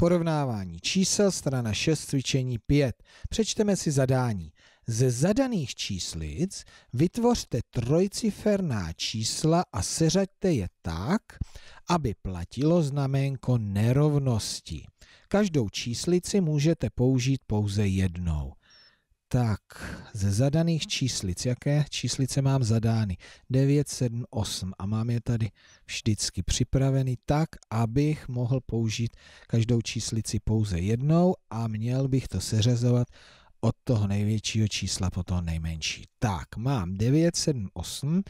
Porovnávání čísel, strana 6, cvičení 5. Přečteme si zadání. Ze zadaných číslic vytvořte trojciferná čísla a seřaďte je tak, aby platilo znaménko nerovnosti. Každou číslici můžete použít pouze jednou. Tak, ze zadaných číslic, jaké číslice mám zadány? 9, 7, 8 a mám je tady vždycky připravený tak, abych mohl použít každou číslici pouze jednou a měl bych to seřazovat od toho největšího čísla po to nejmenší. Tak, mám 9, 7, 8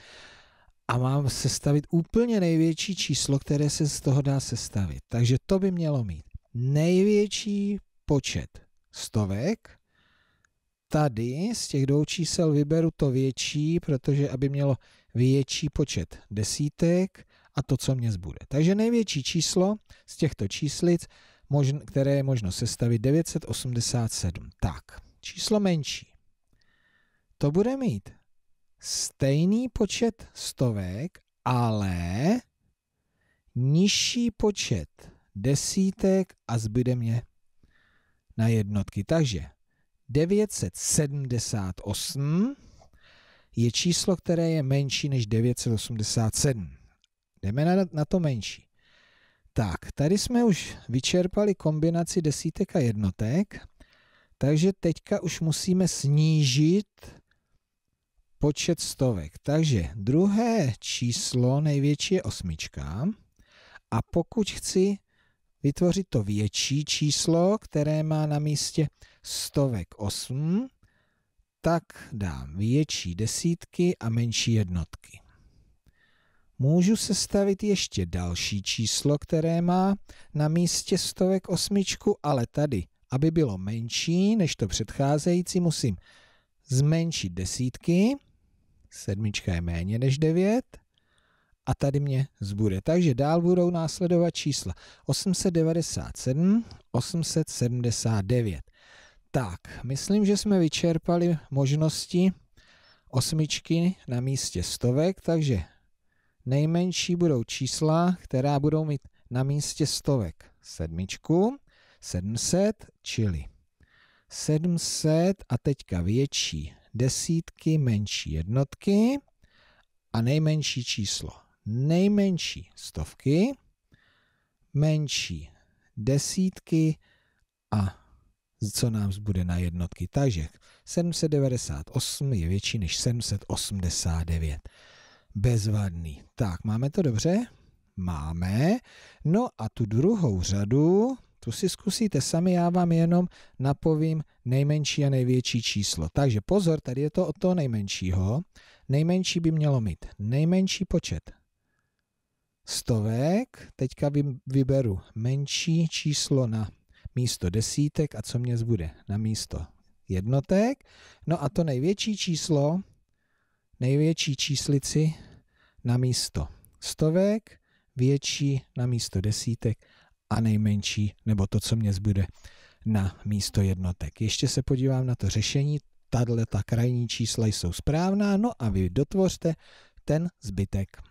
a mám sestavit úplně největší číslo, které se z toho dá sestavit. Takže to by mělo mít největší počet stovek, tady z těch dvou čísel vyberu to větší, protože aby mělo větší počet desítek a to, co mě zbude. Takže největší číslo z těchto číslic, které je možno sestavit 987. Tak, číslo menší. To bude mít stejný počet stovek, ale nižší počet desítek a zbyde mě na jednotky. Takže 978 je číslo, které je menší než 987. Jdeme na, na to menší. Tak, tady jsme už vyčerpali kombinaci desítek a jednotek, takže teďka už musíme snížit počet stovek. Takže druhé číslo největší je osmička a pokud chci vytvořit to větší číslo, které má na místě stovek 8, tak dám větší desítky a menší jednotky. Můžu sestavit ještě další číslo, které má na místě stovek osmičku, ale tady, aby bylo menší než to předcházející, musím zmenšit desítky, sedmička je méně než devět, a tady mě zbude. Takže dál budou následovat čísla 897, 879. Tak, myslím, že jsme vyčerpali možnosti osmičky na místě stovek, takže nejmenší budou čísla, která budou mít na místě stovek sedmičku, 700, čili 700 a teďka větší desítky, menší jednotky a nejmenší číslo nejmenší stovky, menší desítky a co nám zbude na jednotky. Takže 798 je větší než 789. Bezvadný. Tak, máme to dobře? Máme. No a tu druhou řadu, tu si zkusíte sami, já vám jenom napovím nejmenší a největší číslo. Takže pozor, tady je to od toho nejmenšího. Nejmenší by mělo mít nejmenší počet stovek, teďka vyberu menší číslo na místo desítek a co mě zbude na místo jednotek. No a to největší číslo, největší číslici na místo stovek, větší na místo desítek a nejmenší, nebo to, co mě zbude na místo jednotek. Ještě se podívám na to řešení, tahle ta krajní čísla jsou správná, no a vy dotvořte ten zbytek.